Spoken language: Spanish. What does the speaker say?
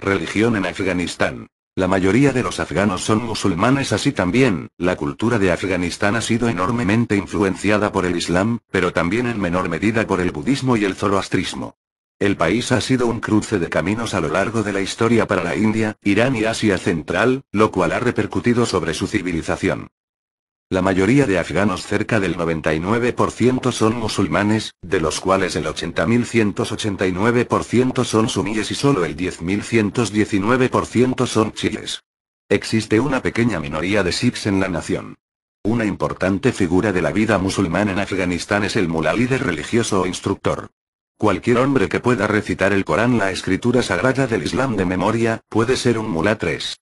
Religión en Afganistán. La mayoría de los afganos son musulmanes así también, la cultura de Afganistán ha sido enormemente influenciada por el Islam, pero también en menor medida por el budismo y el zoroastrismo. El país ha sido un cruce de caminos a lo largo de la historia para la India, Irán y Asia Central, lo cual ha repercutido sobre su civilización. La mayoría de afganos cerca del 99% son musulmanes, de los cuales el 80.189% son suníes y solo el 10.119% son chiíes. Existe una pequeña minoría de sikhs en la nación. Una importante figura de la vida musulmana en Afganistán es el mulá líder religioso o instructor. Cualquier hombre que pueda recitar el Corán, la escritura sagrada del Islam de memoria, puede ser un mulá 3.